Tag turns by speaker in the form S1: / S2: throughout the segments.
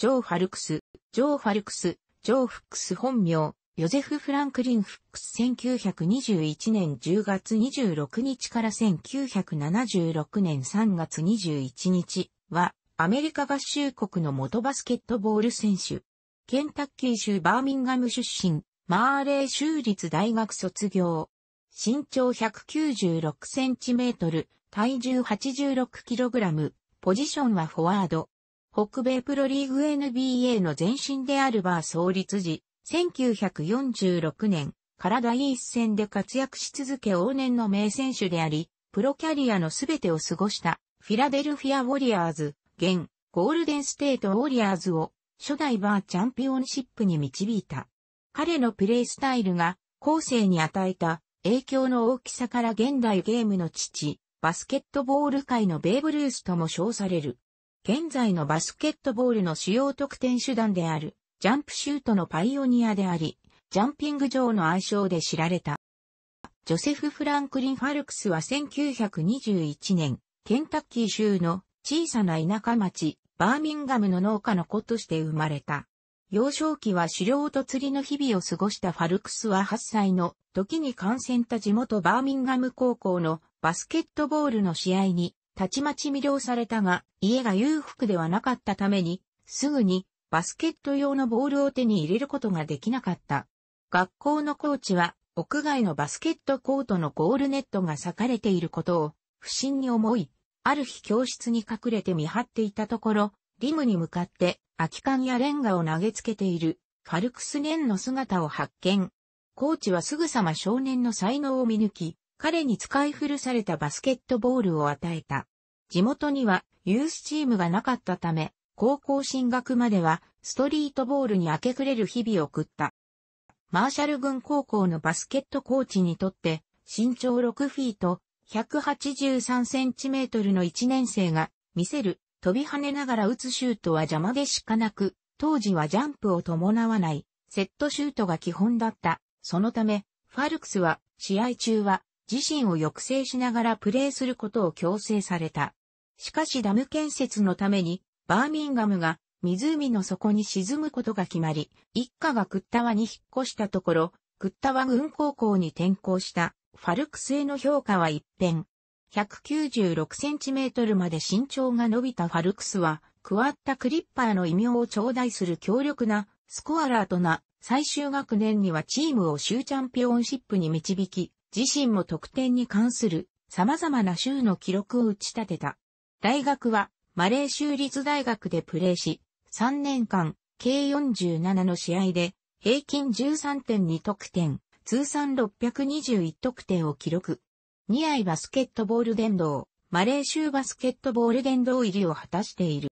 S1: ジョー・ファルクス、ジョー・ファルクス、ジョー・フックス本名、ヨゼフ・フランクリン・フックス1921年10月26日から1976年3月21日は、アメリカ合衆国の元バスケットボール選手。ケンタッキー州バーミンガム出身、マーレー州立大学卒業。身長196センチメートル、体重86キログラム、ポジションはフォワード。北米プロリーグ NBA の前身であるバー創立時、1946年体ら第一戦で活躍し続け往年の名選手であり、プロキャリアのすべてを過ごしたフィラデルフィア・ウォリアーズ、現ゴールデンステート・ウォリアーズを初代バーチャンピオンシップに導いた。彼のプレイスタイルが後世に与えた影響の大きさから現代ゲームの父、バスケットボール界のベーブ・ルースとも称される。現在のバスケットボールの主要得点手段である、ジャンプシュートのパイオニアであり、ジャンピング場の愛称で知られた。ジョセフ・フランクリン・ファルクスは1921年、ケンタッキー州の小さな田舎町、バーミンガムの農家の子として生まれた。幼少期は狩猟と釣りの日々を過ごしたファルクスは8歳の時に感染た地元バーミンガム高校のバスケットボールの試合にたちまち魅了されたが、家が裕福ではなかったために、すぐにバスケット用のボールを手に入れることができなかった。学校のコーチは、屋外のバスケットコートのゴールネットが裂かれていることを不審に思い、ある日教室に隠れて見張っていたところ、リムに向かって空き缶やレンガを投げつけているファルクスネンの姿を発見。コーチはすぐさま少年の才能を見抜き、彼に使い古されたバスケットボールを与えた。地元にはユースチームがなかったため、高校進学まではストリートボールに明け暮れる日々を送った。マーシャル軍高校のバスケットコーチにとって、身長6フィート、183センチメートルの1年生が見せる飛び跳ねながら打つシュートは邪魔でしかなく、当時はジャンプを伴わないセットシュートが基本だった。そのため、ファルクスは試合中は自身を抑制しながらプレーすることを強制された。しかしダム建設のために、バーミンガムが湖の底に沈むことが決まり、一家がクッタワに引っ越したところ、クッタワ軍高校に転校したファルクスへの評価は一変。1 9 6トルまで身長が伸びたファルクスは、クワッタクリッパーの異名を頂戴する強力なスコアラーとな、最終学年にはチームを州チャンピオンシップに導き、自身も得点に関する様々な州の記録を打ち立てた。大学はマレー州立大学でプレーし、3年間、計47の試合で、平均13.2得点、通算621得点を記録。2アバスケットボール殿堂、マレー州バスケットボール殿堂入りを果たしている。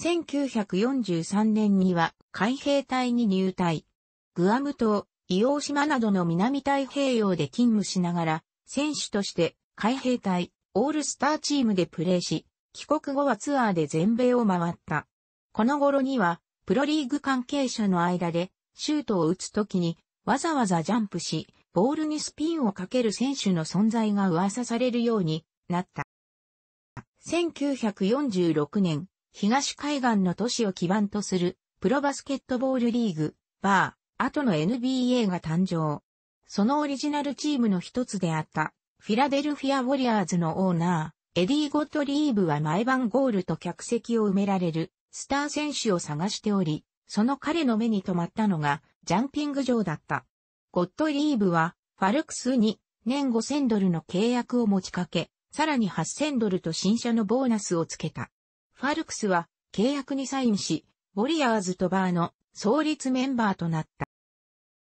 S1: 1943年には海兵隊に入隊。グアム島、伊黄島などの南太平洋で勤務しながら、選手として海兵隊、オールスターチームでプレーし、帰国後はツアーで全米を回った。この頃には、プロリーグ関係者の間で、シュートを打つときに、わざわざジャンプし、ボールにスピンをかける選手の存在が噂されるようになった。1946年、東海岸の都市を基盤とする、プロバスケットボールリーグ、バー、後の NBA が誕生。そのオリジナルチームの一つであった、フィラデルフィア・ウォリアーズのオーナー、エディ・ゴットリーブは毎晩ゴールと客席を埋められるスター選手を探しており、その彼の目に留まったのがジャンピング場だった。ゴットリーブはファルクスに年5000ドルの契約を持ちかけ、さらに8000ドルと新車のボーナスをつけた。ファルクスは契約にサインし、ウォリアーズとバーの創立メンバーとなっ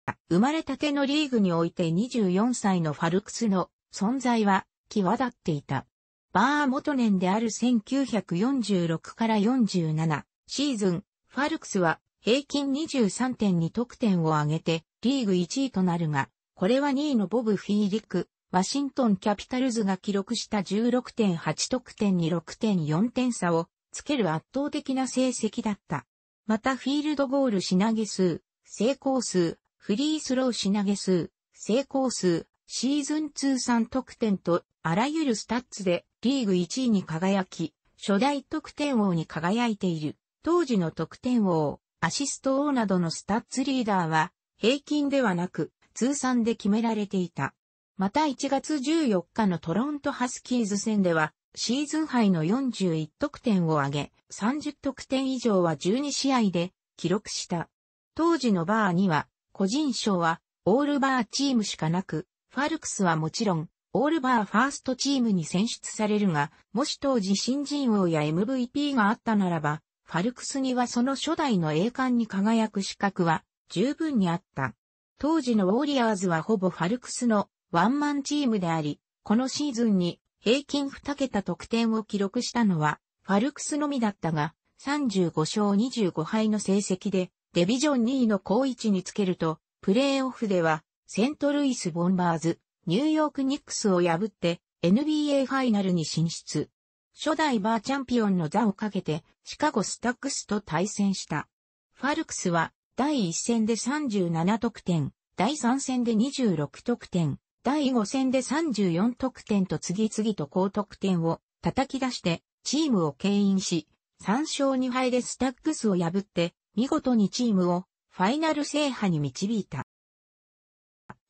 S1: た。生まれたてのリーグにおいて24歳のファルクスの存在は際立っていた。バー元年である1946から47シーズン、ファルクスは平均23.2得点を上げてリーグ1位となるが、これは2位のボブ・フィーリック、ワシントン・キャピタルズが記録した16.8得点に6.4点差をつける圧倒的な成績だった。またフィールドゴール品投げ数、成功数、フリースロー品投げ数、成功数、シーズン通算得点とあらゆるスタッツでリーグ1位に輝き、初代得点王に輝いている。当時の得点王、アシスト王などのスタッツリーダーは平均ではなく通算で決められていた。また1月14日のトロントハスキーズ戦ではシーズン杯の41得点を挙げ、30得点以上は12試合で記録した。当時のバーには個人賞はオールバーチームしかなく、ファルクスはもちろん、オールバーファーストチームに選出されるが、もし当時新人王や MVP があったならば、ファルクスにはその初代の栄冠に輝く資格は十分にあった。当時のウォリアーズはほぼファルクスのワンマンチームであり、このシーズンに平均2桁得点を記録したのはファルクスのみだったが、35勝25敗の成績でデビジョン2位の高位置につけると、プレーオフではセントルイス・ボンバーズ、ニューヨーク・ニックスを破って NBA ファイナルに進出。初代バーチャンピオンの座をかけてシカゴ・スタックスと対戦した。ファルクスは第1戦で37得点、第3戦で26得点、第5戦で34得点と次々と高得点を叩き出してチームを牽引し、3勝2敗でスタックスを破って見事にチームをファイナル制覇に導いた。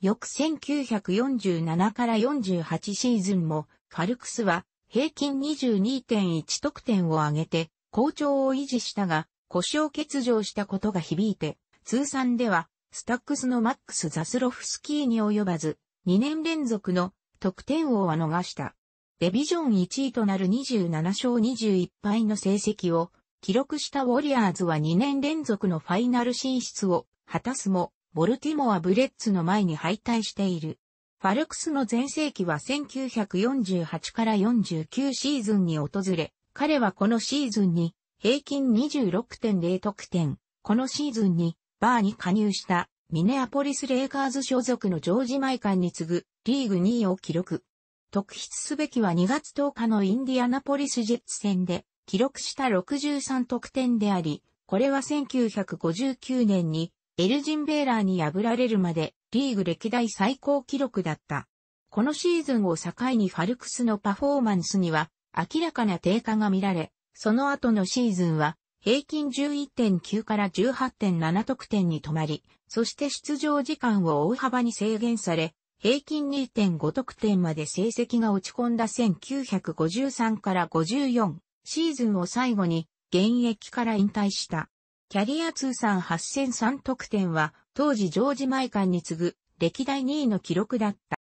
S1: 翌1947から48シーズンも、ファルクスは平均22.1得点を挙げて、好調を維持したが、故障欠場したことが響いて、通算では、スタックスのマックス・ザスロフスキーに及ばず、2年連続の得点王は逃した。デビジョン1位となる27勝21敗の成績を記録したウォリアーズは2年連続のファイナル進出を果たすも、ボルティモア・ブレッツの前に敗退している。ファルクスの全盛期は1948から49シーズンに訪れ、彼はこのシーズンに平均26.0得点、このシーズンにバーに加入したミネアポリス・レイカーズ所属のジョージ・マイカンに次ぐリーグ2位を記録。特筆すべきは2月10日のインディアナポリス・ジェッツ戦で記録した63得点であり、これは1959年にエルジンベーラーに破られるまでリーグ歴代最高記録だった。このシーズンを境にファルクスのパフォーマンスには明らかな低下が見られ、その後のシーズンは平均11.9から18.7得点に止まり、そして出場時間を大幅に制限され、平均2.5得点まで成績が落ち込んだ1953から54シーズンを最後に現役から引退した。キャリア通算8003得点は、当時ジョージ・マイカンに次ぐ、歴代2位の記録だった。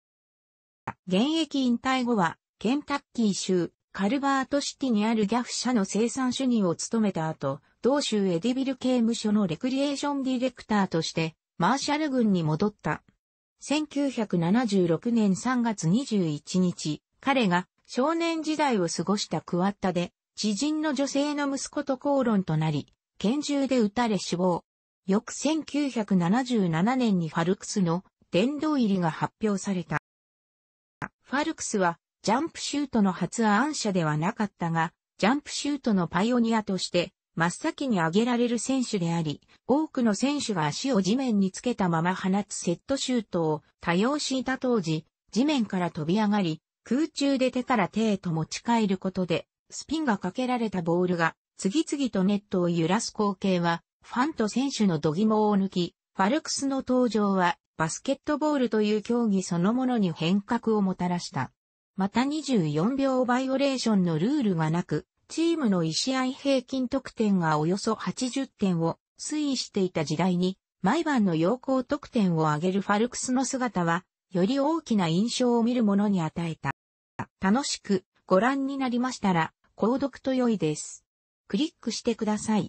S1: 現役引退後は、ケンタッキー州、カルバートシティにあるギャフ社の生産主任を務めた後、同州エディビル刑務所のレクリエーションディレクターとして、マーシャル軍に戻った。1976年3月21日、彼が少年時代を過ごしたクワッタで、知人の女性の息子と口論となり、拳銃で撃たれ死亡。翌1977年にファルクスの殿堂入りが発表された。ファルクスはジャンプシュートの発案者ではなかったが、ジャンプシュートのパイオニアとして真っ先に挙げられる選手であり、多くの選手が足を地面につけたまま放つセットシュートを多用していた当時、地面から飛び上がり、空中で手から手へと持ち帰ることで、スピンがかけられたボールが次々とネットを揺らす光景は、ファンと選手の度肝を抜き、ファルクスの登場は、バスケットボールという競技そのものに変革をもたらした。また24秒バイオレーションのルールがなく、チームの1試合平均得点がおよそ80点を推移していた時代に、毎晩の要項得点を上げるファルクスの姿は、より大きな印象を見るものに与えた。楽しくご覧になりましたら、購読と良いです。クリックしてください。